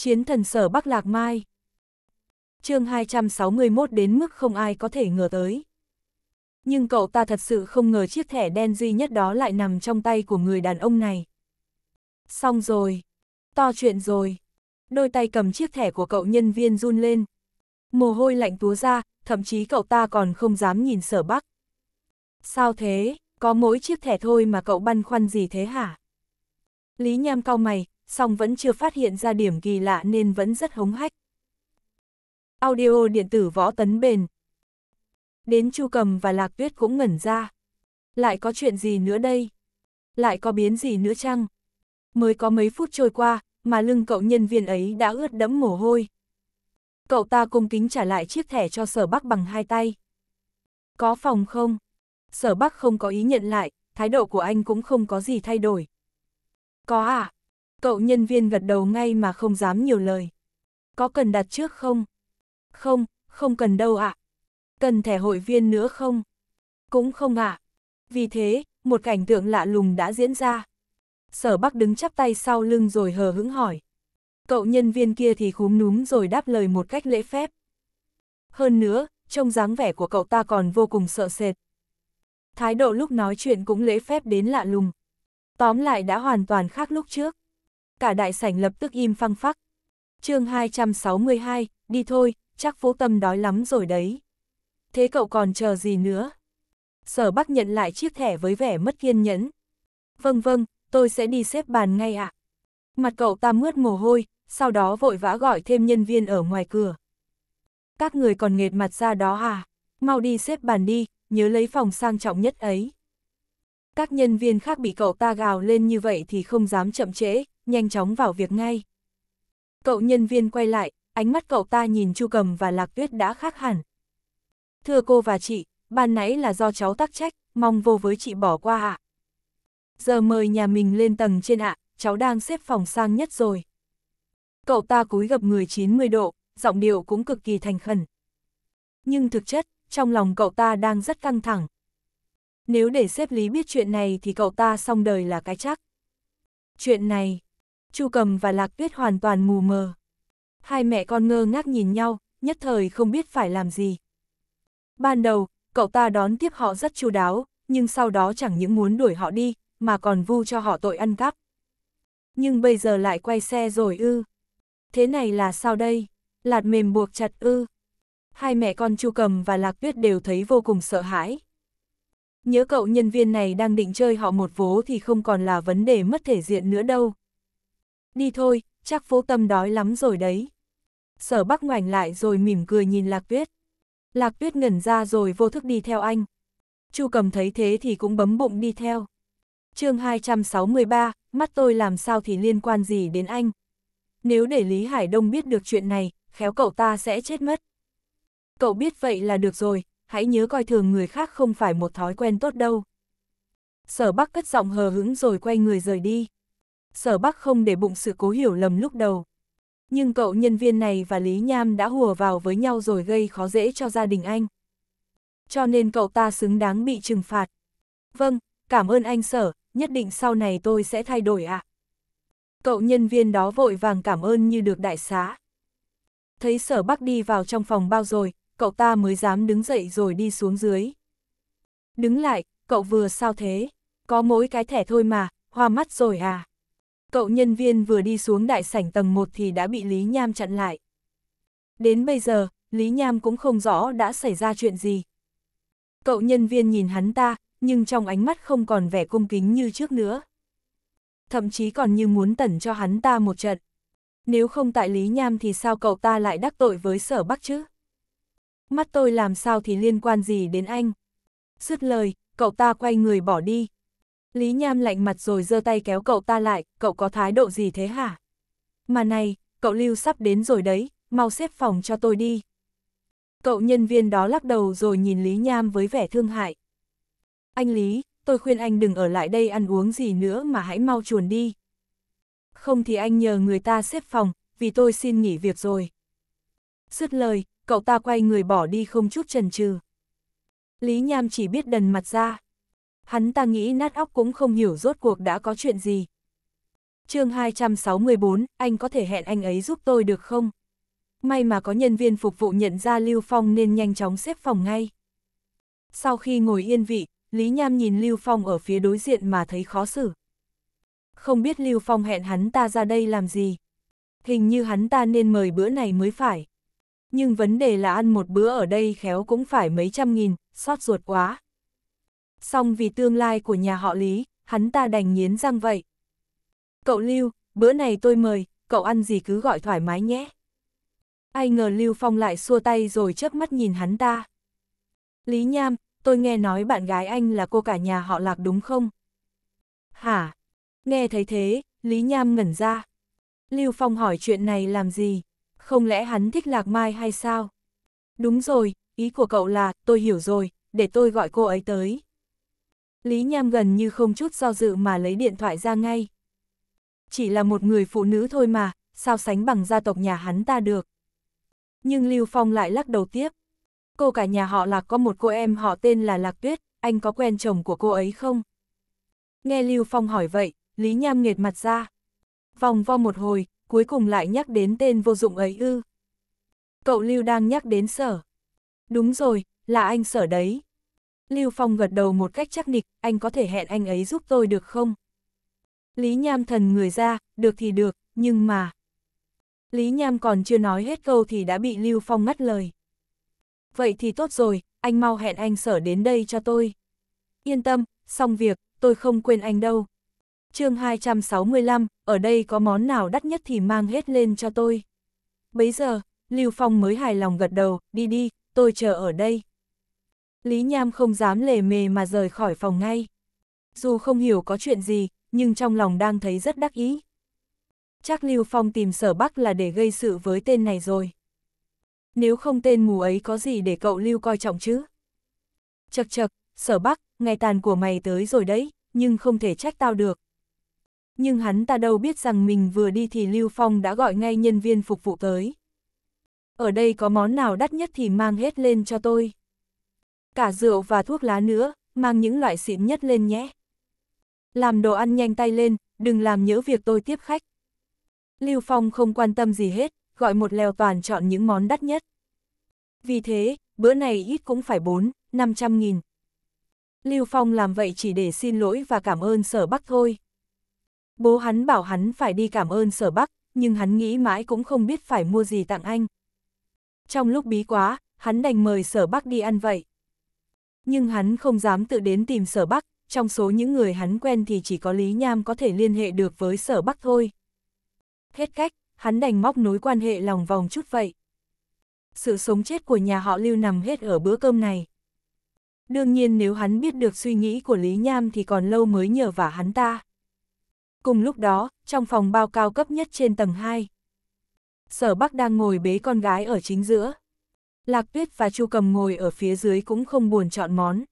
Chiến thần sở Bắc Lạc Mai chương 261 đến mức không ai có thể ngờ tới. Nhưng cậu ta thật sự không ngờ chiếc thẻ đen duy nhất đó lại nằm trong tay của người đàn ông này. Xong rồi. To chuyện rồi. Đôi tay cầm chiếc thẻ của cậu nhân viên run lên. Mồ hôi lạnh túa ra, thậm chí cậu ta còn không dám nhìn sở bắc. Sao thế, có mỗi chiếc thẻ thôi mà cậu băn khoăn gì thế hả? Lý Nham cau mày, song vẫn chưa phát hiện ra điểm kỳ lạ nên vẫn rất hống hách. Audio điện tử võ tấn bền. Đến Chu Cầm và Lạc Tuyết cũng ngẩn ra. Lại có chuyện gì nữa đây? Lại có biến gì nữa chăng? Mới có mấy phút trôi qua, mà lưng cậu nhân viên ấy đã ướt đẫm mồ hôi. Cậu ta cung kính trả lại chiếc thẻ cho sở bắc bằng hai tay. Có phòng không? Sở bắc không có ý nhận lại, thái độ của anh cũng không có gì thay đổi. Có à? Cậu nhân viên gật đầu ngay mà không dám nhiều lời. Có cần đặt trước không? Không, không cần đâu ạ. À. Cần thẻ hội viên nữa không? Cũng không ạ. À. Vì thế, một cảnh tượng lạ lùng đã diễn ra. Sở Bắc đứng chắp tay sau lưng rồi hờ hững hỏi. Cậu nhân viên kia thì khúm núm rồi đáp lời một cách lễ phép. Hơn nữa, trông dáng vẻ của cậu ta còn vô cùng sợ sệt. Thái độ lúc nói chuyện cũng lễ phép đến lạ lùng. Tóm lại đã hoàn toàn khác lúc trước cả đại sảnh lập tức im phăng phắc. chương 262, đi thôi, chắc phố tâm đói lắm rồi đấy. Thế cậu còn chờ gì nữa? Sở bác nhận lại chiếc thẻ với vẻ mất kiên nhẫn. Vâng vâng, tôi sẽ đi xếp bàn ngay ạ. À. Mặt cậu ta mướt mồ hôi, sau đó vội vã gọi thêm nhân viên ở ngoài cửa. Các người còn nghệt mặt ra đó à? Mau đi xếp bàn đi, nhớ lấy phòng sang trọng nhất ấy. Các nhân viên khác bị cậu ta gào lên như vậy thì không dám chậm trễ, nhanh chóng vào việc ngay. Cậu nhân viên quay lại, ánh mắt cậu ta nhìn Chu Cầm và Lạc Tuyết đã khác hẳn. Thưa cô và chị, ban nãy là do cháu tắc trách, mong vô với chị bỏ qua ạ. Giờ mời nhà mình lên tầng trên ạ, cháu đang xếp phòng sang nhất rồi. Cậu ta cúi gập người 90 độ, giọng điệu cũng cực kỳ thành khẩn. Nhưng thực chất, trong lòng cậu ta đang rất căng thẳng. Nếu để xếp lý biết chuyện này thì cậu ta xong đời là cái chắc. Chuyện này, Chu Cầm và Lạc Tuyết hoàn toàn mù mờ. Hai mẹ con ngơ ngác nhìn nhau, nhất thời không biết phải làm gì. Ban đầu, cậu ta đón tiếp họ rất chu đáo, nhưng sau đó chẳng những muốn đuổi họ đi, mà còn vu cho họ tội ăn cắp. Nhưng bây giờ lại quay xe rồi ư. Thế này là sao đây? Lạt mềm buộc chặt ư. Hai mẹ con Chu Cầm và Lạc Tuyết đều thấy vô cùng sợ hãi. Nhớ cậu nhân viên này đang định chơi họ một vố thì không còn là vấn đề mất thể diện nữa đâu. Đi thôi, chắc phố tâm đói lắm rồi đấy. Sở bắc ngoảnh lại rồi mỉm cười nhìn Lạc Tuyết. Lạc Tuyết ngẩn ra rồi vô thức đi theo anh. Chu cầm thấy thế thì cũng bấm bụng đi theo. chương 263, mắt tôi làm sao thì liên quan gì đến anh. Nếu để Lý Hải Đông biết được chuyện này, khéo cậu ta sẽ chết mất. Cậu biết vậy là được rồi, hãy nhớ coi thường người khác không phải một thói quen tốt đâu. Sở Bắc cất giọng hờ hững rồi quay người rời đi sở bắc không để bụng sự cố hiểu lầm lúc đầu. Nhưng cậu nhân viên này và Lý Nham đã hùa vào với nhau rồi gây khó dễ cho gia đình anh. Cho nên cậu ta xứng đáng bị trừng phạt. Vâng, cảm ơn anh sở, nhất định sau này tôi sẽ thay đổi ạ. À. Cậu nhân viên đó vội vàng cảm ơn như được đại xá. Thấy sở bắc đi vào trong phòng bao rồi, cậu ta mới dám đứng dậy rồi đi xuống dưới. Đứng lại, cậu vừa sao thế? Có mỗi cái thẻ thôi mà, hoa mắt rồi à? Cậu nhân viên vừa đi xuống đại sảnh tầng 1 thì đã bị Lý Nham chặn lại. Đến bây giờ, Lý Nham cũng không rõ đã xảy ra chuyện gì. Cậu nhân viên nhìn hắn ta, nhưng trong ánh mắt không còn vẻ cung kính như trước nữa. Thậm chí còn như muốn tẩn cho hắn ta một trận. Nếu không tại Lý Nham thì sao cậu ta lại đắc tội với sở bắc chứ? Mắt tôi làm sao thì liên quan gì đến anh? Dứt lời, cậu ta quay người bỏ đi. Lý Nham lạnh mặt rồi giơ tay kéo cậu ta lại, cậu có thái độ gì thế hả? Mà này, cậu Lưu sắp đến rồi đấy, mau xếp phòng cho tôi đi. Cậu nhân viên đó lắc đầu rồi nhìn Lý Nham với vẻ thương hại. Anh Lý, tôi khuyên anh đừng ở lại đây ăn uống gì nữa mà hãy mau chuồn đi. Không thì anh nhờ người ta xếp phòng, vì tôi xin nghỉ việc rồi. Dứt lời, cậu ta quay người bỏ đi không chút chần chừ. Lý Nham chỉ biết đần mặt ra hắn ta nghĩ nát óc cũng không hiểu rốt cuộc đã có chuyện gì. chương 264, anh có thể hẹn anh ấy giúp tôi được không? May mà có nhân viên phục vụ nhận ra Lưu Phong nên nhanh chóng xếp phòng ngay. Sau khi ngồi yên vị, Lý Nham nhìn Lưu Phong ở phía đối diện mà thấy khó xử. Không biết Lưu Phong hẹn hắn ta ra đây làm gì. Hình như hắn ta nên mời bữa này mới phải. Nhưng vấn đề là ăn một bữa ở đây khéo cũng phải mấy trăm nghìn, xót ruột quá song vì tương lai của nhà họ Lý, hắn ta đành nghiến răng vậy. Cậu Lưu, bữa này tôi mời, cậu ăn gì cứ gọi thoải mái nhé. Ai ngờ Lưu Phong lại xua tay rồi chớp mắt nhìn hắn ta. Lý Nham, tôi nghe nói bạn gái anh là cô cả nhà họ Lạc đúng không? Hả? Nghe thấy thế, Lý Nham ngẩn ra. Lưu Phong hỏi chuyện này làm gì? Không lẽ hắn thích Lạc Mai hay sao? Đúng rồi, ý của cậu là, tôi hiểu rồi, để tôi gọi cô ấy tới. Lý Nham gần như không chút do dự mà lấy điện thoại ra ngay. Chỉ là một người phụ nữ thôi mà, sao sánh bằng gia tộc nhà hắn ta được. Nhưng Lưu Phong lại lắc đầu tiếp. Cô cả nhà họ Lạc có một cô em họ tên là Lạc Tuyết, anh có quen chồng của cô ấy không? Nghe Lưu Phong hỏi vậy, Lý Nham nghệt mặt ra. Vòng vo một hồi, cuối cùng lại nhắc đến tên vô dụng ấy ư. Cậu Lưu đang nhắc đến sở. Đúng rồi, là anh sở đấy. Lưu Phong gật đầu một cách chắc nịch, anh có thể hẹn anh ấy giúp tôi được không? Lý Nham thần người ra, được thì được, nhưng mà... Lý Nham còn chưa nói hết câu thì đã bị Lưu Phong ngắt lời. Vậy thì tốt rồi, anh mau hẹn anh sở đến đây cho tôi. Yên tâm, xong việc, tôi không quên anh đâu. chương 265, ở đây có món nào đắt nhất thì mang hết lên cho tôi. Bấy giờ, Lưu Phong mới hài lòng gật đầu, đi đi, tôi chờ ở đây. Lý Nham không dám lề mề mà rời khỏi phòng ngay. Dù không hiểu có chuyện gì, nhưng trong lòng đang thấy rất đắc ý. Chắc Lưu Phong tìm sở Bắc là để gây sự với tên này rồi. Nếu không tên mù ấy có gì để cậu Lưu coi trọng chứ? Chật chật, sở Bắc, ngày tàn của mày tới rồi đấy, nhưng không thể trách tao được. Nhưng hắn ta đâu biết rằng mình vừa đi thì Lưu Phong đã gọi ngay nhân viên phục vụ tới. Ở đây có món nào đắt nhất thì mang hết lên cho tôi cả rượu và thuốc lá nữa, mang những loại xịn nhất lên nhé. Làm đồ ăn nhanh tay lên, đừng làm nhớ việc tôi tiếp khách. Lưu Phong không quan tâm gì hết, gọi một lèo toàn chọn những món đắt nhất. Vì thế, bữa này ít cũng phải 4, 500 nghìn. Lưu Phong làm vậy chỉ để xin lỗi và cảm ơn sở Bắc thôi. Bố hắn bảo hắn phải đi cảm ơn sở Bắc, nhưng hắn nghĩ mãi cũng không biết phải mua gì tặng anh. Trong lúc bí quá, hắn đành mời sở Bắc đi ăn vậy. Nhưng hắn không dám tự đến tìm sở Bắc, trong số những người hắn quen thì chỉ có Lý Nham có thể liên hệ được với sở Bắc thôi. Hết cách, hắn đành móc nối quan hệ lòng vòng chút vậy. Sự sống chết của nhà họ Lưu nằm hết ở bữa cơm này. Đương nhiên nếu hắn biết được suy nghĩ của Lý Nham thì còn lâu mới nhờ vả hắn ta. Cùng lúc đó, trong phòng bao cao cấp nhất trên tầng 2, Sở Bắc đang ngồi bế con gái ở chính giữa. Lạc Tuyết và Chu Cầm ngồi ở phía dưới cũng không buồn chọn món.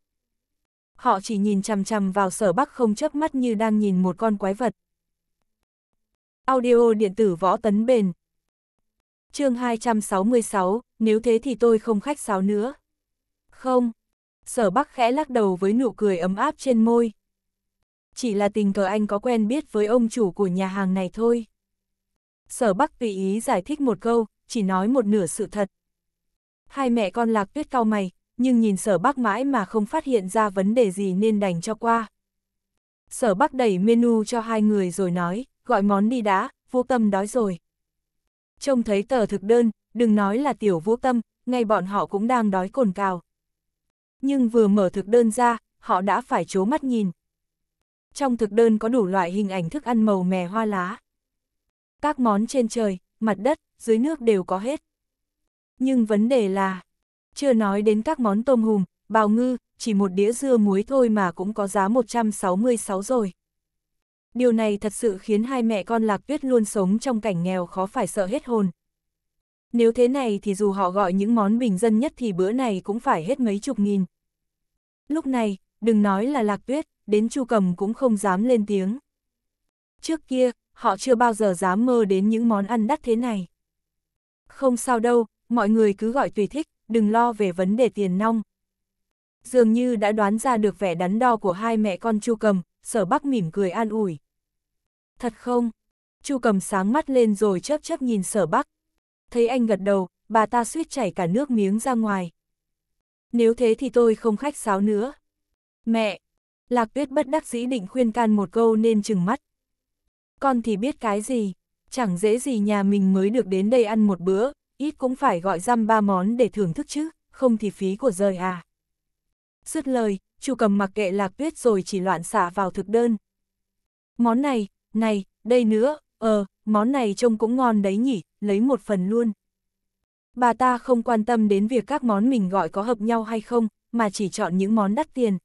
Họ chỉ nhìn chằm chằm vào sở bắc không chớp mắt như đang nhìn một con quái vật. Audio điện tử võ tấn bền. chương 266, nếu thế thì tôi không khách sáo nữa. Không. Sở bắc khẽ lắc đầu với nụ cười ấm áp trên môi. Chỉ là tình cờ anh có quen biết với ông chủ của nhà hàng này thôi. Sở Bắc tùy ý giải thích một câu, chỉ nói một nửa sự thật. Hai mẹ con lạc tuyết cao mày, nhưng nhìn sở bác mãi mà không phát hiện ra vấn đề gì nên đành cho qua. Sở bác đẩy menu cho hai người rồi nói, gọi món đi đã, vô tâm đói rồi. Trông thấy tờ thực đơn, đừng nói là tiểu vũ tâm, ngay bọn họ cũng đang đói cồn cào. Nhưng vừa mở thực đơn ra, họ đã phải chố mắt nhìn. Trong thực đơn có đủ loại hình ảnh thức ăn màu mè hoa lá. Các món trên trời, mặt đất, dưới nước đều có hết. Nhưng vấn đề là, chưa nói đến các món tôm hùm, bào ngư, chỉ một đĩa dưa muối thôi mà cũng có giá 166 rồi. Điều này thật sự khiến hai mẹ con Lạc Tuyết luôn sống trong cảnh nghèo khó phải sợ hết hồn. Nếu thế này thì dù họ gọi những món bình dân nhất thì bữa này cũng phải hết mấy chục nghìn. Lúc này, đừng nói là Lạc Tuyết, đến Chu Cầm cũng không dám lên tiếng. Trước kia, họ chưa bao giờ dám mơ đến những món ăn đắt thế này. Không sao đâu, mọi người cứ gọi tùy thích, đừng lo về vấn đề tiền nong. Dường như đã đoán ra được vẻ đắn đo của hai mẹ con Chu Cầm, Sở Bắc mỉm cười an ủi. Thật không? Chu Cầm sáng mắt lên rồi chớp chớp nhìn Sở Bắc. Thấy anh gật đầu, bà ta suýt chảy cả nước miếng ra ngoài. Nếu thế thì tôi không khách sáo nữa. Mẹ! Lạc Tuyết bất đắc dĩ định khuyên can một câu nên chừng mắt. Con thì biết cái gì, chẳng dễ gì nhà mình mới được đến đây ăn một bữa, ít cũng phải gọi răm ba món để thưởng thức chứ, không thì phí của rời à. Dứt lời, chu cầm mặc kệ lạc tuyết rồi chỉ loạn xả vào thực đơn. Món này, này, đây nữa, ờ, món này trông cũng ngon đấy nhỉ, lấy một phần luôn. Bà ta không quan tâm đến việc các món mình gọi có hợp nhau hay không, mà chỉ chọn những món đắt tiền.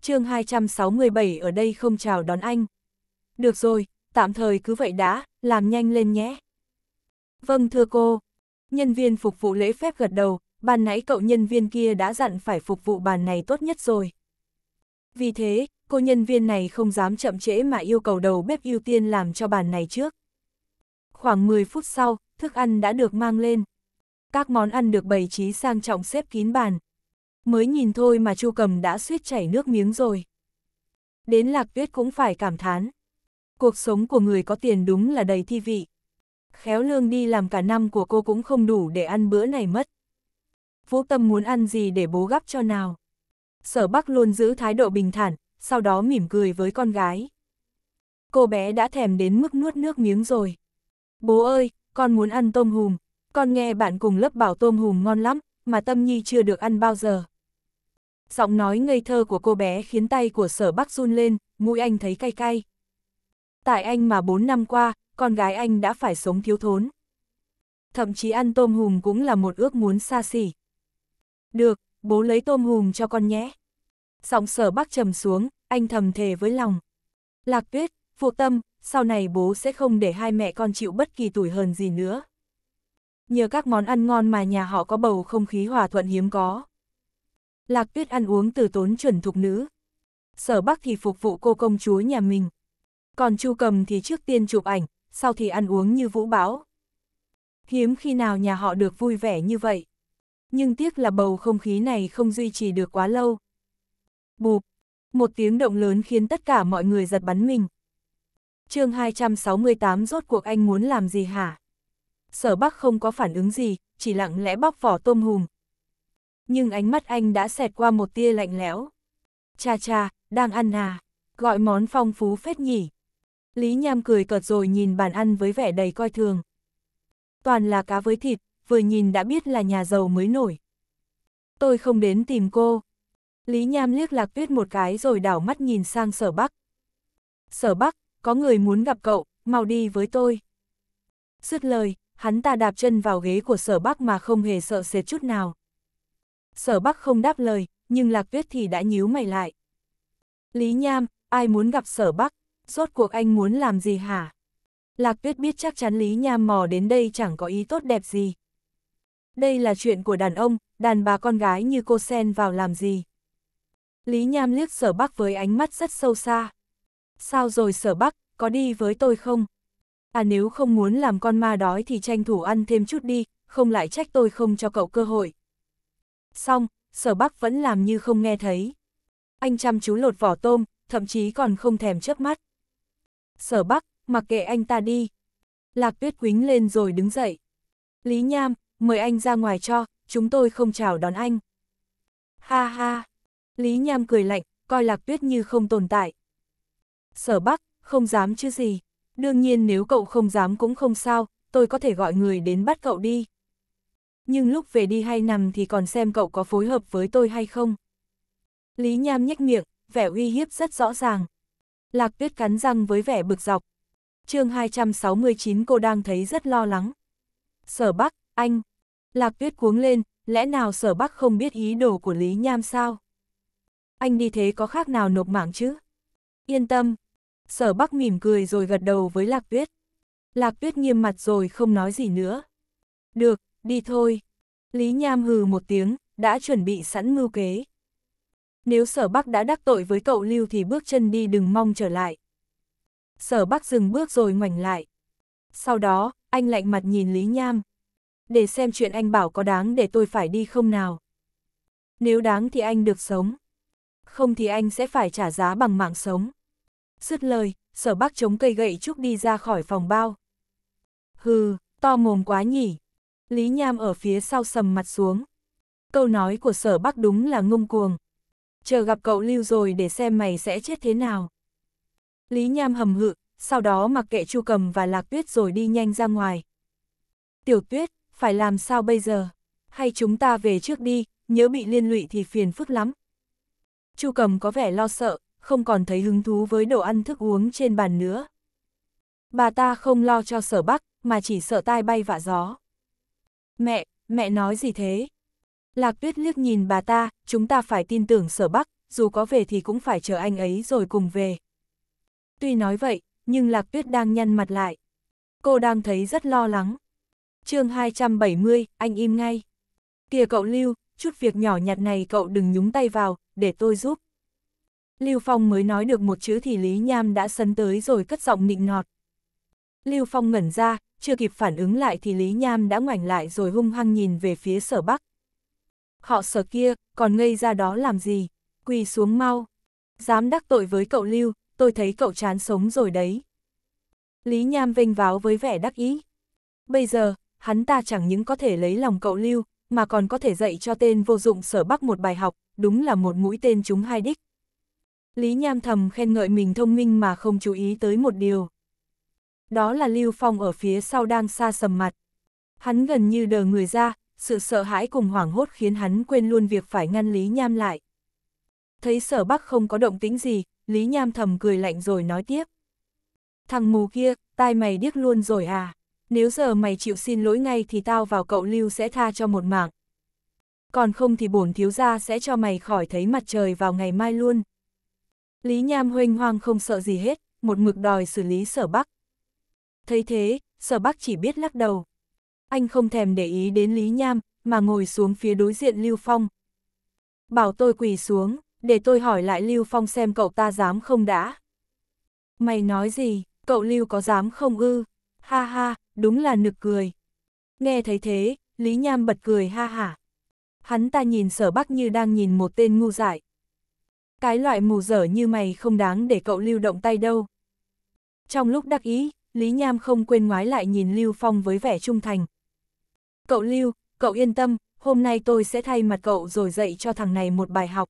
chương 267 ở đây không chào đón anh. Được rồi, tạm thời cứ vậy đã, làm nhanh lên nhé. Vâng thưa cô, Nhân viên phục vụ lễ phép gật đầu, bàn nãy cậu nhân viên kia đã dặn phải phục vụ bàn này tốt nhất rồi. Vì thế, cô nhân viên này không dám chậm trễ mà yêu cầu đầu bếp ưu tiên làm cho bàn này trước. Khoảng 10 phút sau, thức ăn đã được mang lên. Các món ăn được bày trí sang trọng xếp kín bàn. Mới nhìn thôi mà Chu Cầm đã suýt chảy nước miếng rồi. Đến Lạc Tuyết cũng phải cảm thán. Cuộc sống của người có tiền đúng là đầy thi vị khéo lương đi làm cả năm của cô cũng không đủ để ăn bữa này mất. Vũ Tâm muốn ăn gì để bố gấp cho nào? Sở Bắc luôn giữ thái độ bình thản, sau đó mỉm cười với con gái. Cô bé đã thèm đến mức nuốt nước miếng rồi. Bố ơi, con muốn ăn tôm hùm, con nghe bạn cùng lớp bảo tôm hùm ngon lắm, mà Tâm Nhi chưa được ăn bao giờ. Giọng nói ngây thơ của cô bé khiến tay của sở bắc run lên, mũi anh thấy cay cay. Tại anh mà 4 năm qua, con gái anh đã phải sống thiếu thốn. Thậm chí ăn tôm hùm cũng là một ước muốn xa xỉ. Được, bố lấy tôm hùm cho con nhé. Giọng sở bác trầm xuống, anh thầm thề với lòng. Lạc tuyết, phụ tâm, sau này bố sẽ không để hai mẹ con chịu bất kỳ tuổi hờn gì nữa. Nhờ các món ăn ngon mà nhà họ có bầu không khí hòa thuận hiếm có. Lạc tuyết ăn uống từ tốn chuẩn thục nữ. Sở bác thì phục vụ cô công chúa nhà mình. Còn chu cầm thì trước tiên chụp ảnh, sau thì ăn uống như vũ bão. Hiếm khi nào nhà họ được vui vẻ như vậy. Nhưng tiếc là bầu không khí này không duy trì được quá lâu. Bụp, một tiếng động lớn khiến tất cả mọi người giật bắn mình. chương 268 rốt cuộc anh muốn làm gì hả? Sở Bắc không có phản ứng gì, chỉ lặng lẽ bóc vỏ tôm hùm. Nhưng ánh mắt anh đã xẹt qua một tia lạnh lẽo. Cha cha, đang ăn à, gọi món phong phú phết nhỉ. Lý Nham cười cợt rồi nhìn bàn ăn với vẻ đầy coi thường. Toàn là cá với thịt, vừa nhìn đã biết là nhà giàu mới nổi. Tôi không đến tìm cô. Lý Nham liếc lạc tuyết một cái rồi đảo mắt nhìn sang sở bắc. Sở bắc, có người muốn gặp cậu, mau đi với tôi. Dứt lời, hắn ta đạp chân vào ghế của sở bắc mà không hề sợ sệt chút nào. Sở bắc không đáp lời, nhưng lạc tuyết thì đã nhíu mày lại. Lý Nham, ai muốn gặp sở bắc? rốt cuộc anh muốn làm gì hả? Lạc tuyết biết chắc chắn Lý Nham mò đến đây chẳng có ý tốt đẹp gì. Đây là chuyện của đàn ông, đàn bà con gái như cô sen vào làm gì. Lý Nham liếc sở bắc với ánh mắt rất sâu xa. Sao rồi sở bắc, có đi với tôi không? À nếu không muốn làm con ma đói thì tranh thủ ăn thêm chút đi, không lại trách tôi không cho cậu cơ hội. Xong, sở bắc vẫn làm như không nghe thấy. Anh chăm chú lột vỏ tôm, thậm chí còn không thèm chớp mắt sở bắc, mặc kệ anh ta đi. Lạc tuyết quýnh lên rồi đứng dậy. Lý Nham, mời anh ra ngoài cho, chúng tôi không chào đón anh. Ha ha, Lý Nham cười lạnh, coi lạc tuyết như không tồn tại. Sở Bắc, không dám chứ gì. Đương nhiên nếu cậu không dám cũng không sao, tôi có thể gọi người đến bắt cậu đi. Nhưng lúc về đi hay nằm thì còn xem cậu có phối hợp với tôi hay không. Lý Nham nhếch miệng, vẻ uy hiếp rất rõ ràng. Lạc tuyết cắn răng với vẻ bực dọc. chương 269 cô đang thấy rất lo lắng. Sở Bắc, anh. Lạc tuyết cuống lên, lẽ nào sở Bắc không biết ý đồ của Lý Nham sao? Anh đi thế có khác nào nộp mạng chứ? Yên tâm. Sở Bắc mỉm cười rồi gật đầu với Lạc tuyết. Lạc tuyết nghiêm mặt rồi không nói gì nữa. Được, đi thôi. Lý Nham hừ một tiếng, đã chuẩn bị sẵn mưu kế nếu sở bắc đã đắc tội với cậu lưu thì bước chân đi đừng mong trở lại. Sở bắc dừng bước rồi ngoảnh lại. Sau đó, anh lạnh mặt nhìn Lý Nham. Để xem chuyện anh bảo có đáng để tôi phải đi không nào. Nếu đáng thì anh được sống. Không thì anh sẽ phải trả giá bằng mạng sống. Dứt lời, sở bắc chống cây gậy trúc đi ra khỏi phòng bao. Hừ, to mồm quá nhỉ. Lý Nham ở phía sau sầm mặt xuống. Câu nói của sở bắc đúng là ngông cuồng, chờ gặp cậu lưu rồi để xem mày sẽ chết thế nào. Lý Nham hầm hự, sau đó mặc kệ Chu Cầm và Lạc Tuyết rồi đi nhanh ra ngoài. Tiểu Tuyết, phải làm sao bây giờ? Hay chúng ta về trước đi, nhớ bị liên lụy thì phiền phức lắm. Chu Cầm có vẻ lo sợ, không còn thấy hứng thú với đồ ăn thức uống trên bàn nữa. Bà ta không lo cho sở bắc, mà chỉ sợ tai bay vạ gió. Mẹ, mẹ nói gì thế? Lạc tuyết liếc nhìn bà ta, chúng ta phải tin tưởng sở bắc, dù có về thì cũng phải chờ anh ấy rồi cùng về. Tuy nói vậy, nhưng lạc tuyết đang nhăn mặt lại. Cô đang thấy rất lo lắng. chương 270, anh im ngay. Kìa cậu Lưu, chút việc nhỏ nhặt này cậu đừng nhúng tay vào, để tôi giúp. Lưu Phong mới nói được một chữ thì Lý Nham đã sấn tới rồi cất giọng nịnh nọt. Lưu Phong ngẩn ra, chưa kịp phản ứng lại thì Lý Nham đã ngoảnh lại rồi hung hăng nhìn về phía sở bắc, Họ sở kia, còn ngây ra đó làm gì? Quỳ xuống mau. Dám đắc tội với cậu Lưu, tôi thấy cậu chán sống rồi đấy. Lý Nham vênh váo với vẻ đắc ý. Bây giờ, hắn ta chẳng những có thể lấy lòng cậu Lưu, mà còn có thể dạy cho tên vô dụng sở bắc một bài học, đúng là một mũi tên chúng hai đích. Lý Nham thầm khen ngợi mình thông minh mà không chú ý tới một điều. Đó là Lưu Phong ở phía sau đang xa sầm mặt. Hắn gần như đờ người ra, sự sợ hãi cùng hoảng hốt khiến hắn quên luôn việc phải ngăn Lý Nham lại. Thấy sở bắc không có động tĩnh gì, Lý Nham thầm cười lạnh rồi nói tiếp. Thằng mù kia, tai mày điếc luôn rồi à? Nếu giờ mày chịu xin lỗi ngay thì tao vào cậu lưu sẽ tha cho một mạng. Còn không thì bổn thiếu gia sẽ cho mày khỏi thấy mặt trời vào ngày mai luôn. Lý Nham hoênh hoang không sợ gì hết, một mực đòi xử lý sở bắc. Thấy thế, sở bắc chỉ biết lắc đầu, anh không thèm để ý đến Lý Nham, mà ngồi xuống phía đối diện Lưu Phong. Bảo tôi quỳ xuống, để tôi hỏi lại Lưu Phong xem cậu ta dám không đã. Mày nói gì, cậu Lưu có dám không ư? Ha ha, đúng là nực cười. Nghe thấy thế, Lý Nham bật cười ha hả. Hắn ta nhìn sở bắc như đang nhìn một tên ngu dại. Cái loại mù dở như mày không đáng để cậu Lưu động tay đâu. Trong lúc đắc ý, Lý Nham không quên ngoái lại nhìn Lưu Phong với vẻ trung thành, Cậu Lưu, cậu yên tâm, hôm nay tôi sẽ thay mặt cậu rồi dạy cho thằng này một bài học.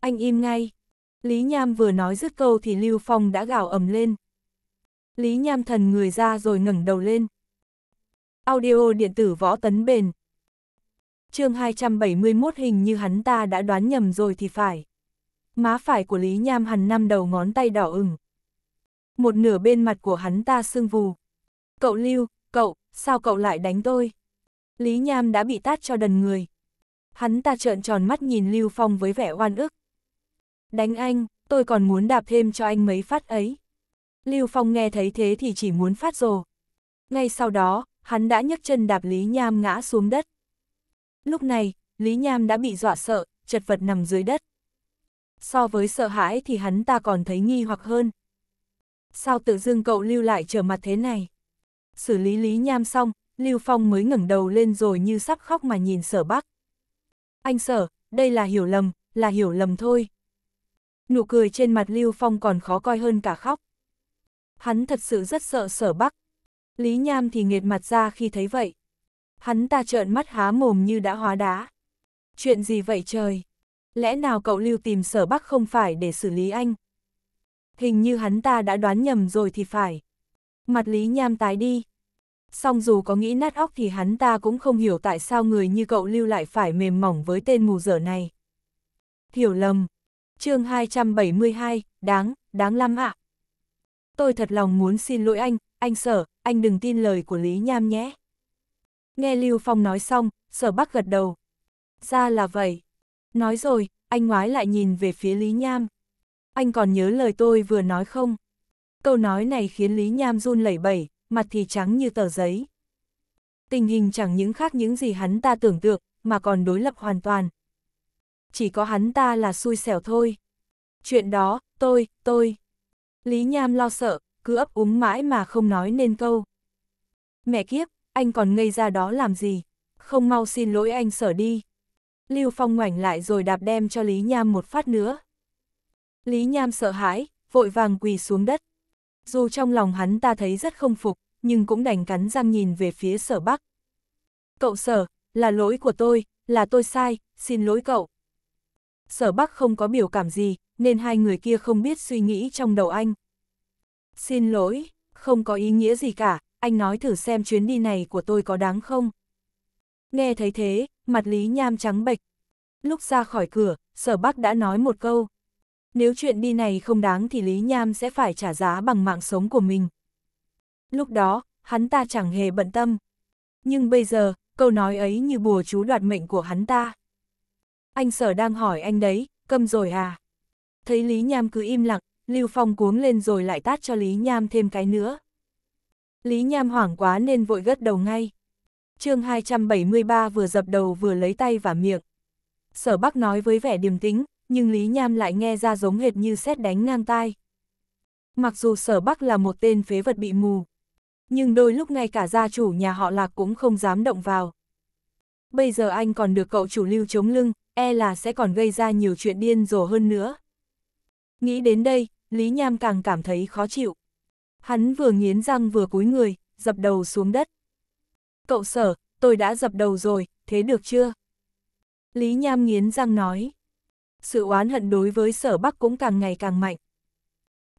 Anh im ngay. Lý Nham vừa nói dứt câu thì Lưu Phong đã gào ầm lên. Lý Nham thần người ra rồi ngẩng đầu lên. Audio điện tử võ tấn bền. chương 271 hình như hắn ta đã đoán nhầm rồi thì phải. Má phải của Lý Nham hằn năm đầu ngón tay đỏ ửng. Một nửa bên mặt của hắn ta sưng vù. Cậu Lưu, cậu, sao cậu lại đánh tôi? Lý Nham đã bị tát cho đần người. Hắn ta trợn tròn mắt nhìn Lưu Phong với vẻ oan ức. Đánh anh, tôi còn muốn đạp thêm cho anh mấy phát ấy. Lưu Phong nghe thấy thế thì chỉ muốn phát rồ. Ngay sau đó, hắn đã nhấc chân đạp Lý Nham ngã xuống đất. Lúc này, Lý Nham đã bị dọa sợ, chật vật nằm dưới đất. So với sợ hãi thì hắn ta còn thấy nghi hoặc hơn. Sao tự dưng cậu lưu lại trở mặt thế này? Xử lý Lý Nham xong, Lưu Phong mới ngẩng đầu lên rồi như sắp khóc mà nhìn sở bắc. Anh sở, đây là hiểu lầm, là hiểu lầm thôi. Nụ cười trên mặt Lưu Phong còn khó coi hơn cả khóc. Hắn thật sự rất sợ sở bắc. Lý Nham thì nghiệt mặt ra khi thấy vậy. Hắn ta trợn mắt há mồm như đã hóa đá. Chuyện gì vậy trời? Lẽ nào cậu Lưu tìm sở bắc không phải để xử lý anh? Hình như hắn ta đã đoán nhầm rồi thì phải. Mặt Lý Nham tái đi song dù có nghĩ nát óc thì hắn ta cũng không hiểu tại sao người như cậu lưu lại phải mềm mỏng với tên mù dở này. Hiểu lầm. chương 272, đáng, đáng lắm ạ. Tôi thật lòng muốn xin lỗi anh, anh sở, anh đừng tin lời của Lý Nham nhé. Nghe Lưu Phong nói xong, sở bắc gật đầu. Ra là vậy. Nói rồi, anh ngoái lại nhìn về phía Lý Nham. Anh còn nhớ lời tôi vừa nói không? Câu nói này khiến Lý Nham run lẩy bẩy, mặt thì trắng như tờ giấy. Tình hình chẳng những khác những gì hắn ta tưởng tượng, mà còn đối lập hoàn toàn. Chỉ có hắn ta là xui xẻo thôi. Chuyện đó, tôi, tôi. Lý Nham lo sợ, cứ ấp úng mãi mà không nói nên câu. Mẹ kiếp, anh còn ngây ra đó làm gì? Không mau xin lỗi anh sở đi. Lưu Phong ngoảnh lại rồi đạp đem cho Lý Nham một phát nữa. Lý Nham sợ hãi, vội vàng quỳ xuống đất. Dù trong lòng hắn ta thấy rất không phục, nhưng cũng đành cắn răng nhìn về phía sở bắc. Cậu sở, là lỗi của tôi, là tôi sai, xin lỗi cậu. Sở bắc không có biểu cảm gì, nên hai người kia không biết suy nghĩ trong đầu anh. Xin lỗi, không có ý nghĩa gì cả, anh nói thử xem chuyến đi này của tôi có đáng không. Nghe thấy thế, mặt Lý Nham trắng bệch. Lúc ra khỏi cửa, sở bắc đã nói một câu. Nếu chuyện đi này không đáng thì Lý Nham sẽ phải trả giá bằng mạng sống của mình. Lúc đó, hắn ta chẳng hề bận tâm. Nhưng bây giờ, câu nói ấy như bùa chú đoạt mệnh của hắn ta. Anh sở đang hỏi anh đấy, câm rồi à? Thấy Lý Nham cứ im lặng, Lưu Phong cuống lên rồi lại tát cho Lý Nham thêm cái nữa. Lý Nham hoảng quá nên vội gất đầu ngay. chương 273 vừa dập đầu vừa lấy tay và miệng. Sở Bắc nói với vẻ điềm tĩnh, nhưng Lý Nham lại nghe ra giống hệt như xét đánh ngang tai. Mặc dù sở bắc là một tên phế vật bị mù, nhưng đôi lúc ngay cả gia chủ nhà họ lạc cũng không dám động vào. Bây giờ anh còn được cậu chủ lưu chống lưng, e là sẽ còn gây ra nhiều chuyện điên rồ hơn nữa. Nghĩ đến đây, Lý Nham càng cảm thấy khó chịu. Hắn vừa nghiến răng vừa cúi người, dập đầu xuống đất. Cậu sở, tôi đã dập đầu rồi, thế được chưa? Lý Nham nghiến răng nói sự oán hận đối với sở Bắc cũng càng ngày càng mạnh.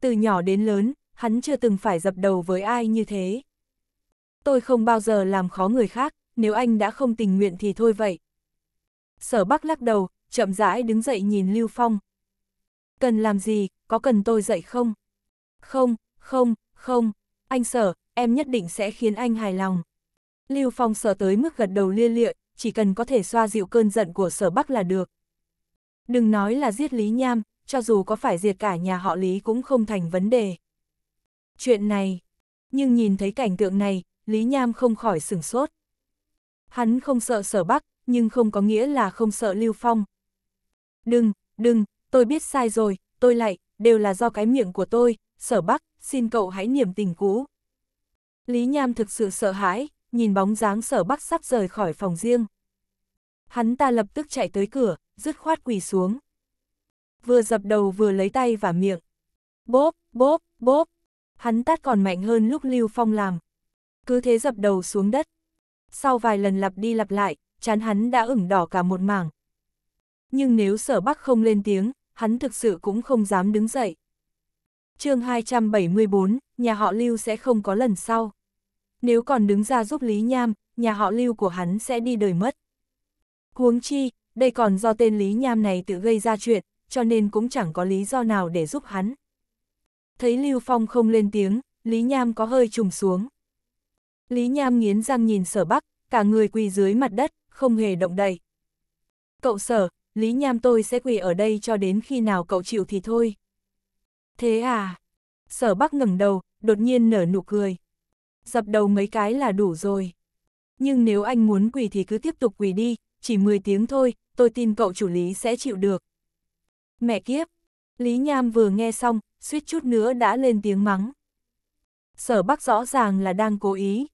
Từ nhỏ đến lớn, hắn chưa từng phải dập đầu với ai như thế. Tôi không bao giờ làm khó người khác, nếu anh đã không tình nguyện thì thôi vậy. Sở Bắc lắc đầu, chậm rãi đứng dậy nhìn Lưu Phong. Cần làm gì, có cần tôi dậy không? Không, không, không, anh sở, em nhất định sẽ khiến anh hài lòng. Lưu Phong sở tới mức gật đầu lia lịa, chỉ cần có thể xoa dịu cơn giận của sở Bắc là được. Đừng nói là giết Lý Nham, cho dù có phải diệt cả nhà họ Lý cũng không thành vấn đề. Chuyện này, nhưng nhìn thấy cảnh tượng này, Lý Nham không khỏi sửng sốt. Hắn không sợ sở bắc, nhưng không có nghĩa là không sợ Lưu Phong. Đừng, đừng, tôi biết sai rồi, tôi lại, đều là do cái miệng của tôi, sở bắc, xin cậu hãy niềm tình cũ. Lý Nham thực sự sợ hãi, nhìn bóng dáng sở bắc sắp rời khỏi phòng riêng. Hắn ta lập tức chạy tới cửa, dứt khoát quỳ xuống. Vừa dập đầu vừa lấy tay và miệng. Bốp, bốp, bốp. Hắn tát còn mạnh hơn lúc Lưu Phong làm. Cứ thế dập đầu xuống đất. Sau vài lần lặp đi lặp lại, chán hắn đã ửng đỏ cả một mảng. Nhưng nếu sở bắc không lên tiếng, hắn thực sự cũng không dám đứng dậy. chương 274, nhà họ Lưu sẽ không có lần sau. Nếu còn đứng ra giúp Lý Nham, nhà họ Lưu của hắn sẽ đi đời mất. Huống chi, đây còn do tên Lý Nham này tự gây ra chuyện, cho nên cũng chẳng có lý do nào để giúp hắn. Thấy Lưu Phong không lên tiếng, Lý Nham có hơi trùng xuống. Lý Nham nghiến răng nhìn sở bắc, cả người quỳ dưới mặt đất, không hề động đậy. Cậu sở, Lý Nham tôi sẽ quỳ ở đây cho đến khi nào cậu chịu thì thôi. Thế à? Sở bắc ngẩng đầu, đột nhiên nở nụ cười. Dập đầu mấy cái là đủ rồi. Nhưng nếu anh muốn quỳ thì cứ tiếp tục quỳ đi, chỉ 10 tiếng thôi, tôi tin cậu chủ lý sẽ chịu được. Mẹ kiếp! Lý Nham vừa nghe xong, suýt chút nữa đã lên tiếng mắng. Sở Bắc rõ ràng là đang cố ý,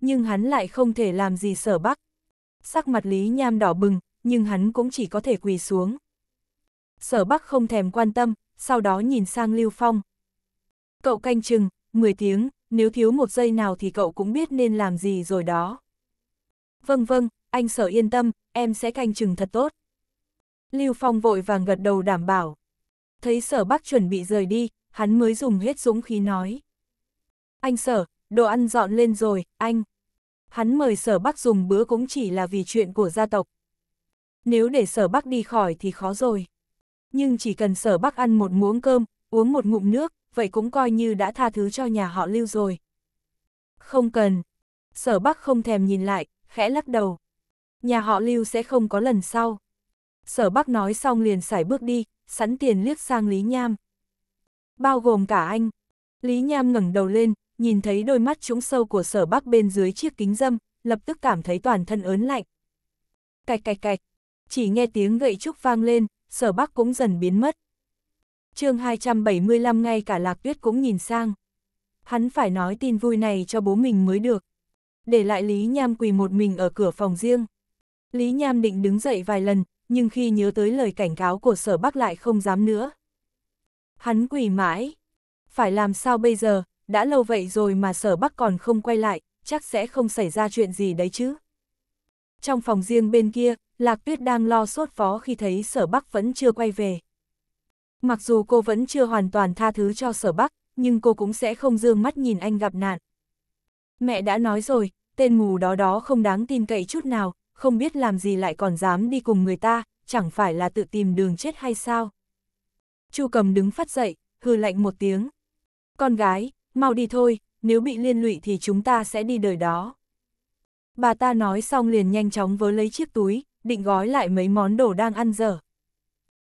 nhưng hắn lại không thể làm gì Sở Bắc. Sắc mặt Lý Nham đỏ bừng, nhưng hắn cũng chỉ có thể quỳ xuống. Sở Bắc không thèm quan tâm, sau đó nhìn sang Lưu Phong. Cậu canh chừng, 10 tiếng, nếu thiếu một giây nào thì cậu cũng biết nên làm gì rồi đó. Vâng vâng, anh sở yên tâm, em sẽ canh chừng thật tốt. Lưu Phong vội vàng gật đầu đảm bảo. Thấy sở Bác chuẩn bị rời đi, hắn mới dùng hết dũng khí nói. Anh sở, đồ ăn dọn lên rồi, anh. Hắn mời sở Bác dùng bữa cũng chỉ là vì chuyện của gia tộc. Nếu để sở Bác đi khỏi thì khó rồi. Nhưng chỉ cần sở Bác ăn một muỗng cơm, uống một ngụm nước, vậy cũng coi như đã tha thứ cho nhà họ lưu rồi. Không cần. Sở Bác không thèm nhìn lại, khẽ lắc đầu. Nhà họ Lưu sẽ không có lần sau. Sở Bắc nói xong liền sải bước đi, sẵn tiền liếc sang Lý Nham. Bao gồm cả anh. Lý Nham ngẩng đầu lên, nhìn thấy đôi mắt trũng sâu của sở Bắc bên dưới chiếc kính dâm, lập tức cảm thấy toàn thân ớn lạnh. Cạch cạch cạch, chỉ nghe tiếng gậy trúc vang lên, sở Bắc cũng dần biến mất. chương 275 ngay cả Lạc Tuyết cũng nhìn sang. Hắn phải nói tin vui này cho bố mình mới được. Để lại Lý Nham quỳ một mình ở cửa phòng riêng. Lý Nham định đứng dậy vài lần, nhưng khi nhớ tới lời cảnh cáo của sở bắc lại không dám nữa. Hắn quỳ mãi. Phải làm sao bây giờ, đã lâu vậy rồi mà sở bắc còn không quay lại, chắc sẽ không xảy ra chuyện gì đấy chứ. Trong phòng riêng bên kia, Lạc Tuyết đang lo sốt phó khi thấy sở bắc vẫn chưa quay về. Mặc dù cô vẫn chưa hoàn toàn tha thứ cho sở bắc, nhưng cô cũng sẽ không dương mắt nhìn anh gặp nạn. Mẹ đã nói rồi, tên mù đó đó không đáng tin cậy chút nào, không biết làm gì lại còn dám đi cùng người ta, chẳng phải là tự tìm đường chết hay sao? Chu cầm đứng phát dậy, hư lạnh một tiếng. Con gái, mau đi thôi, nếu bị liên lụy thì chúng ta sẽ đi đời đó. Bà ta nói xong liền nhanh chóng vớ lấy chiếc túi, định gói lại mấy món đồ đang ăn dở.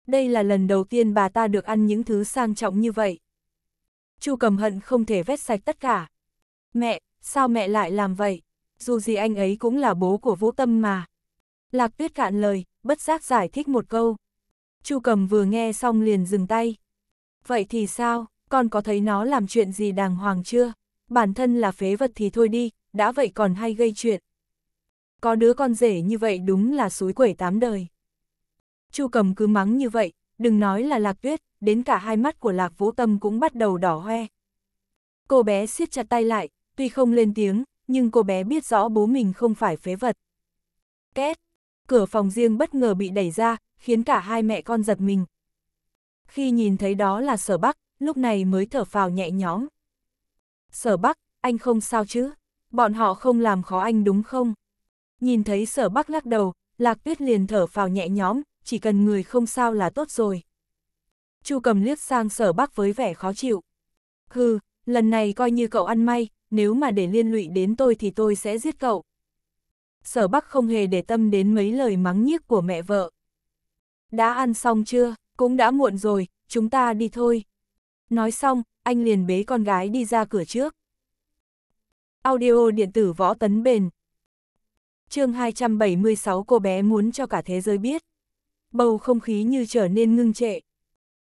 Đây là lần đầu tiên bà ta được ăn những thứ sang trọng như vậy. Chu cầm hận không thể vét sạch tất cả. Mẹ, sao mẹ lại làm vậy? dù gì anh ấy cũng là bố của Vũ Tâm mà. Lạc Tuyết cạn lời, bất giác giải thích một câu. Chu Cầm vừa nghe xong liền dừng tay. Vậy thì sao, con có thấy nó làm chuyện gì đàng hoàng chưa? Bản thân là phế vật thì thôi đi, đã vậy còn hay gây chuyện. Có đứa con rể như vậy đúng là suối quẩy tám đời. Chu Cầm cứ mắng như vậy, đừng nói là Lạc Tuyết, đến cả hai mắt của Lạc Vũ Tâm cũng bắt đầu đỏ hoe. Cô bé siết chặt tay lại, tuy không lên tiếng, nhưng cô bé biết rõ bố mình không phải phế vật. Két, cửa phòng riêng bất ngờ bị đẩy ra, khiến cả hai mẹ con giật mình. Khi nhìn thấy đó là sở bắc, lúc này mới thở phào nhẹ nhõm. Sở bắc, anh không sao chứ? Bọn họ không làm khó anh đúng không? Nhìn thấy sở bắc lắc đầu, lạc tuyết liền thở phào nhẹ nhõm, chỉ cần người không sao là tốt rồi. Chu cầm liếc sang sở bắc với vẻ khó chịu. Hừ, lần này coi như cậu ăn may, nếu mà để liên lụy đến tôi thì tôi sẽ giết cậu. Sở Bắc không hề để tâm đến mấy lời mắng nhiếc của mẹ vợ. Đã ăn xong chưa, cũng đã muộn rồi, chúng ta đi thôi. Nói xong, anh liền bế con gái đi ra cửa trước. Audio điện tử võ tấn bền. chương 276 cô bé muốn cho cả thế giới biết. Bầu không khí như trở nên ngưng trệ.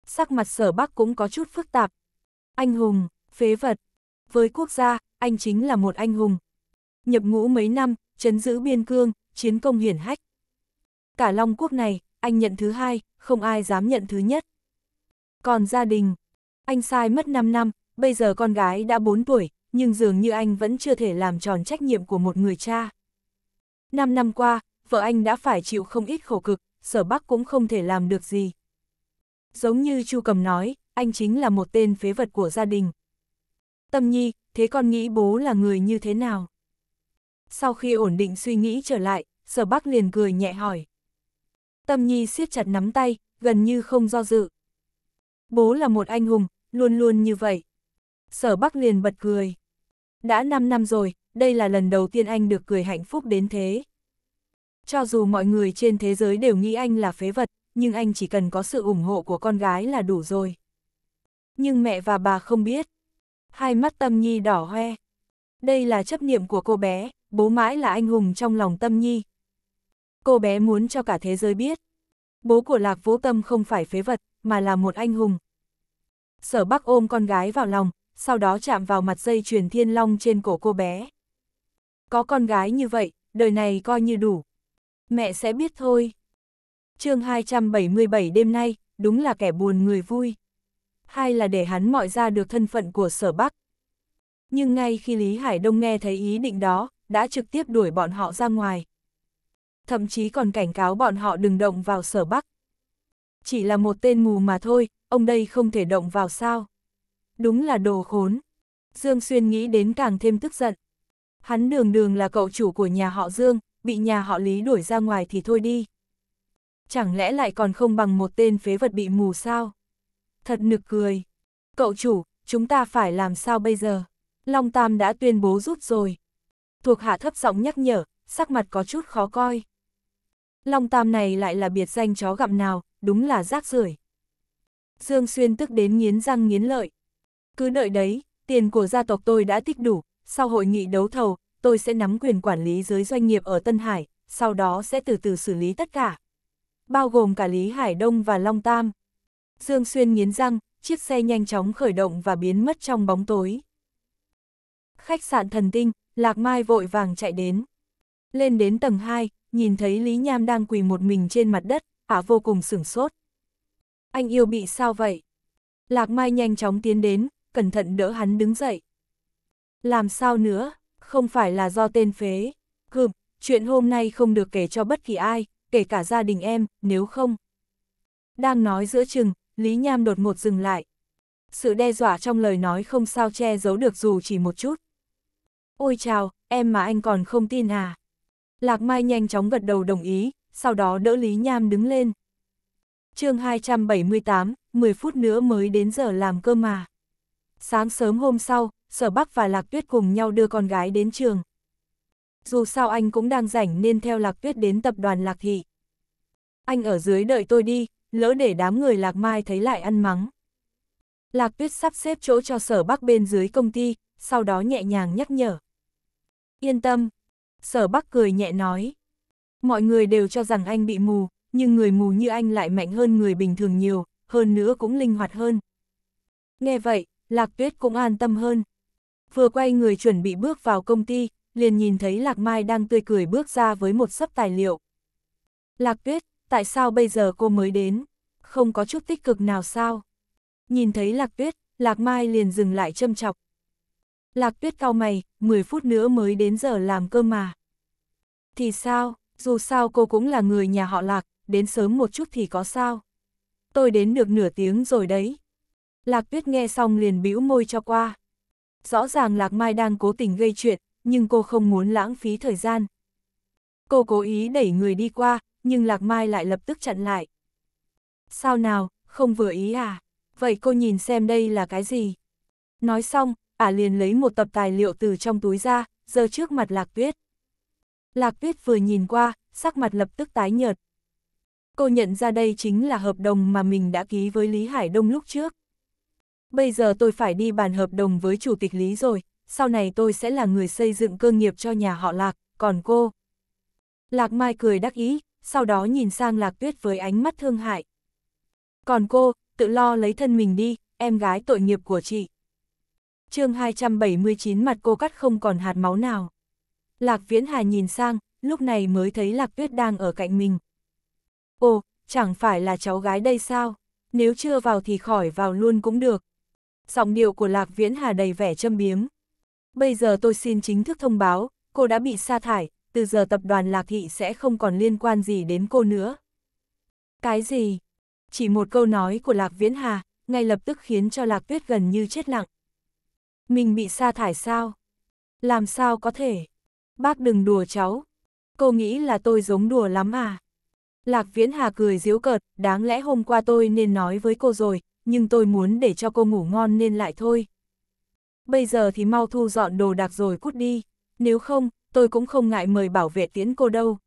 Sắc mặt sở bắc cũng có chút phức tạp. Anh hùng, phế vật. Với quốc gia, anh chính là một anh hùng. Nhập ngũ mấy năm, chấn giữ biên cương, chiến công hiển hách. Cả Long Quốc này, anh nhận thứ hai, không ai dám nhận thứ nhất. Còn gia đình, anh sai mất 5 năm, bây giờ con gái đã 4 tuổi, nhưng dường như anh vẫn chưa thể làm tròn trách nhiệm của một người cha. 5 năm qua, vợ anh đã phải chịu không ít khổ cực, sở bắc cũng không thể làm được gì. Giống như Chu Cầm nói, anh chính là một tên phế vật của gia đình, Tâm nhi, thế con nghĩ bố là người như thế nào? Sau khi ổn định suy nghĩ trở lại, sở Bắc liền cười nhẹ hỏi. Tâm nhi siết chặt nắm tay, gần như không do dự. Bố là một anh hùng, luôn luôn như vậy. Sở Bắc liền bật cười. Đã 5 năm rồi, đây là lần đầu tiên anh được cười hạnh phúc đến thế. Cho dù mọi người trên thế giới đều nghĩ anh là phế vật, nhưng anh chỉ cần có sự ủng hộ của con gái là đủ rồi. Nhưng mẹ và bà không biết, hai mắt Tâm Nhi đỏ hoe. Đây là chấp niệm của cô bé, bố mãi là anh hùng trong lòng Tâm Nhi. Cô bé muốn cho cả thế giới biết, bố của Lạc Vũ Tâm không phải phế vật, mà là một anh hùng. Sở Bắc ôm con gái vào lòng, sau đó chạm vào mặt dây chuyền thiên long trên cổ cô bé. Có con gái như vậy, đời này coi như đủ. Mẹ sẽ biết thôi. chương 277 đêm nay, đúng là kẻ buồn người vui hai là để hắn mọi ra được thân phận của sở Bắc. Nhưng ngay khi Lý Hải Đông nghe thấy ý định đó, đã trực tiếp đuổi bọn họ ra ngoài. Thậm chí còn cảnh cáo bọn họ đừng động vào sở Bắc. Chỉ là một tên mù mà thôi, ông đây không thể động vào sao. Đúng là đồ khốn. Dương Xuyên nghĩ đến càng thêm tức giận. Hắn đường đường là cậu chủ của nhà họ Dương, bị nhà họ Lý đuổi ra ngoài thì thôi đi. Chẳng lẽ lại còn không bằng một tên phế vật bị mù sao? thật nực cười. Cậu chủ, chúng ta phải làm sao bây giờ? Long Tam đã tuyên bố rút rồi. Thuộc hạ thấp giọng nhắc nhở, sắc mặt có chút khó coi. Long Tam này lại là biệt danh chó gặm nào, đúng là rác rưởi. Dương Xuyên tức đến nghiến răng nghiến lợi. Cứ đợi đấy, tiền của gia tộc tôi đã tích đủ, sau hội nghị đấu thầu, tôi sẽ nắm quyền quản lý giới doanh nghiệp ở Tân Hải, sau đó sẽ từ từ xử lý tất cả. Bao gồm cả Lý Hải Đông và Long Tam. Dương Xuyên nghiến răng, chiếc xe nhanh chóng khởi động và biến mất trong bóng tối. Khách sạn thần tinh, Lạc Mai vội vàng chạy đến. Lên đến tầng 2, nhìn thấy Lý Nham đang quỳ một mình trên mặt đất, ả vô cùng sửng sốt. Anh yêu bị sao vậy? Lạc Mai nhanh chóng tiến đến, cẩn thận đỡ hắn đứng dậy. Làm sao nữa, không phải là do tên phế. Hừm, chuyện hôm nay không được kể cho bất kỳ ai, kể cả gia đình em, nếu không. Đang nói giữa chừng, Lý Nham đột ngột dừng lại. Sự đe dọa trong lời nói không sao che giấu được dù chỉ một chút. Ôi chào, em mà anh còn không tin à? Lạc Mai nhanh chóng gật đầu đồng ý, sau đó đỡ Lý Nham đứng lên. chương 278, 10 phút nữa mới đến giờ làm cơ mà. Sáng sớm hôm sau, Sở Bắc và Lạc Tuyết cùng nhau đưa con gái đến trường. Dù sao anh cũng đang rảnh nên theo Lạc Tuyết đến tập đoàn Lạc Thị. Anh ở dưới đợi tôi đi, lỡ để đám người Lạc Mai thấy lại ăn mắng. Lạc Tuyết sắp xếp chỗ cho sở bắc bên dưới công ty, sau đó nhẹ nhàng nhắc nhở. Yên tâm, sở bắc cười nhẹ nói. Mọi người đều cho rằng anh bị mù, nhưng người mù như anh lại mạnh hơn người bình thường nhiều, hơn nữa cũng linh hoạt hơn. Nghe vậy, Lạc Tuyết cũng an tâm hơn. Vừa quay người chuẩn bị bước vào công ty, liền nhìn thấy Lạc Mai đang tươi cười bước ra với một sấp tài liệu. Lạc Tuyết, tại sao bây giờ cô mới đến? Không có chút tích cực nào sao? Nhìn thấy Lạc Tuyết, Lạc Mai liền dừng lại châm chọc. Lạc Tuyết cao mày, 10 phút nữa mới đến giờ làm cơ mà. Thì sao, dù sao cô cũng là người nhà họ Lạc, đến sớm một chút thì có sao? Tôi đến được nửa tiếng rồi đấy. Lạc Tuyết nghe xong liền bĩu môi cho qua. Rõ ràng Lạc Mai đang cố tình gây chuyện, nhưng cô không muốn lãng phí thời gian. Cô cố ý đẩy người đi qua, nhưng Lạc Mai lại lập tức chặn lại. Sao nào, không vừa ý à? Vậy cô nhìn xem đây là cái gì? Nói xong, ả liền lấy một tập tài liệu từ trong túi ra, giơ trước mặt Lạc Tuyết. Lạc Tuyết vừa nhìn qua, sắc mặt lập tức tái nhợt. Cô nhận ra đây chính là hợp đồng mà mình đã ký với Lý Hải Đông lúc trước. Bây giờ tôi phải đi bàn hợp đồng với Chủ tịch Lý rồi, sau này tôi sẽ là người xây dựng cơ nghiệp cho nhà họ Lạc, còn cô... Lạc Mai cười đắc ý, sau đó nhìn sang lạc tuyết với ánh mắt thương hại. Còn cô, tự lo lấy thân mình đi, em gái tội nghiệp của chị. chương 279 mặt cô cắt không còn hạt máu nào. Lạc viễn hà nhìn sang, lúc này mới thấy lạc tuyết đang ở cạnh mình. Ồ, chẳng phải là cháu gái đây sao? Nếu chưa vào thì khỏi vào luôn cũng được. Giọng điệu của lạc viễn hà đầy vẻ châm biếm. Bây giờ tôi xin chính thức thông báo, cô đã bị sa thải, từ giờ tập đoàn Lạc Thị sẽ không còn liên quan gì đến cô nữa. Cái gì? Chỉ một câu nói của Lạc Viễn Hà, ngay lập tức khiến cho Lạc Tuyết gần như chết lặng. Mình bị sa thải sao? Làm sao có thể? Bác đừng đùa cháu. Cô nghĩ là tôi giống đùa lắm à? Lạc Viễn Hà cười diếu cợt, đáng lẽ hôm qua tôi nên nói với cô rồi, nhưng tôi muốn để cho cô ngủ ngon nên lại thôi. Bây giờ thì mau thu dọn đồ đạc rồi cút đi, nếu không, tôi cũng không ngại mời bảo vệ tiến cô đâu.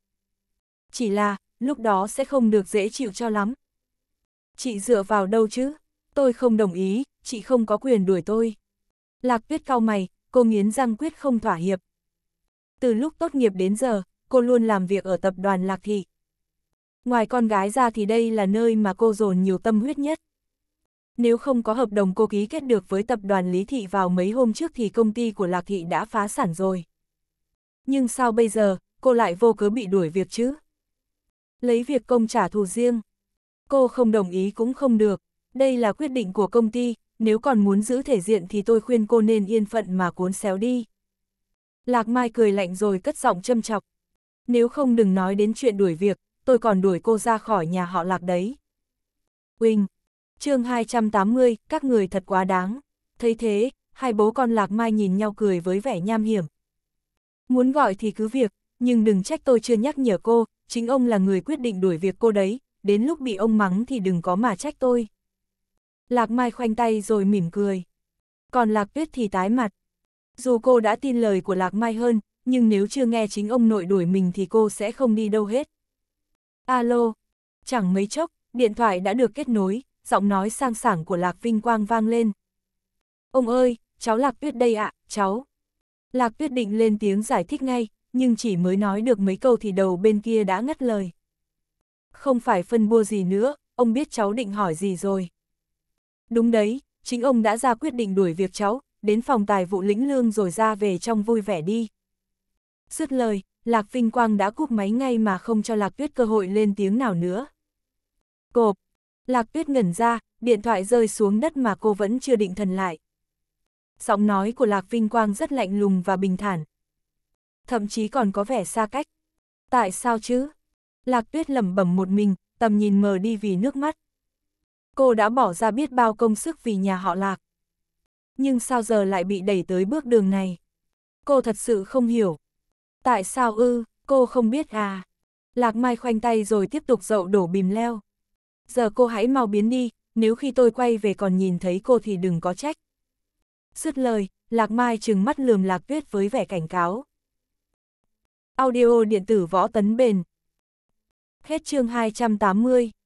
Chỉ là, lúc đó sẽ không được dễ chịu cho lắm. Chị dựa vào đâu chứ? Tôi không đồng ý, chị không có quyền đuổi tôi. Lạc tuyết cao mày, cô nghiến răng quyết không thỏa hiệp. Từ lúc tốt nghiệp đến giờ, cô luôn làm việc ở tập đoàn Lạc Thị. Ngoài con gái ra thì đây là nơi mà cô dồn nhiều tâm huyết nhất. Nếu không có hợp đồng cô ký kết được với tập đoàn Lý Thị vào mấy hôm trước thì công ty của Lạc Thị đã phá sản rồi nhưng sao bây giờ, cô lại vô cớ bị đuổi việc chứ? Lấy việc công trả thù riêng. Cô không đồng ý cũng không được, đây là quyết định của công ty, nếu còn muốn giữ thể diện thì tôi khuyên cô nên yên phận mà cuốn xéo đi. Lạc Mai cười lạnh rồi cất giọng châm chọc. Nếu không đừng nói đến chuyện đuổi việc, tôi còn đuổi cô ra khỏi nhà họ Lạc đấy. Quỳnh, chương 280, các người thật quá đáng. Thấy thế, hai bố con Lạc Mai nhìn nhau cười với vẻ nham hiểm, Muốn gọi thì cứ việc, nhưng đừng trách tôi chưa nhắc nhở cô, chính ông là người quyết định đuổi việc cô đấy, đến lúc bị ông mắng thì đừng có mà trách tôi. Lạc Mai khoanh tay rồi mỉm cười. Còn Lạc Tuyết thì tái mặt. Dù cô đã tin lời của Lạc Mai hơn, nhưng nếu chưa nghe chính ông nội đuổi mình thì cô sẽ không đi đâu hết. Alo, chẳng mấy chốc, điện thoại đã được kết nối, giọng nói sang sảng của Lạc Vinh Quang vang lên. Ông ơi, cháu Lạc Tuyết đây ạ, à, cháu. Lạc Tuyết định lên tiếng giải thích ngay, nhưng chỉ mới nói được mấy câu thì đầu bên kia đã ngắt lời. Không phải phân bua gì nữa, ông biết cháu định hỏi gì rồi. Đúng đấy, chính ông đã ra quyết định đuổi việc cháu, đến phòng tài vụ lĩnh lương rồi ra về trong vui vẻ đi. Dứt lời, Lạc Vinh Quang đã cúp máy ngay mà không cho Lạc Tuyết cơ hội lên tiếng nào nữa. Cộp! Lạc Tuyết ngẩn ra, điện thoại rơi xuống đất mà cô vẫn chưa định thần lại. Giọng nói của Lạc Vinh Quang rất lạnh lùng và bình thản. Thậm chí còn có vẻ xa cách. Tại sao chứ? Lạc Tuyết lẩm bẩm một mình, tầm nhìn mờ đi vì nước mắt. Cô đã bỏ ra biết bao công sức vì nhà họ Lạc. Nhưng sao giờ lại bị đẩy tới bước đường này? Cô thật sự không hiểu. Tại sao ư, cô không biết à? Lạc Mai khoanh tay rồi tiếp tục dậu đổ bìm leo. Giờ cô hãy mau biến đi, nếu khi tôi quay về còn nhìn thấy cô thì đừng có trách. Dứt lời, Lạc Mai trừng mắt lườm Lạc Tuyết với vẻ cảnh cáo. Audio điện tử võ tấn bền. Hết chương 280.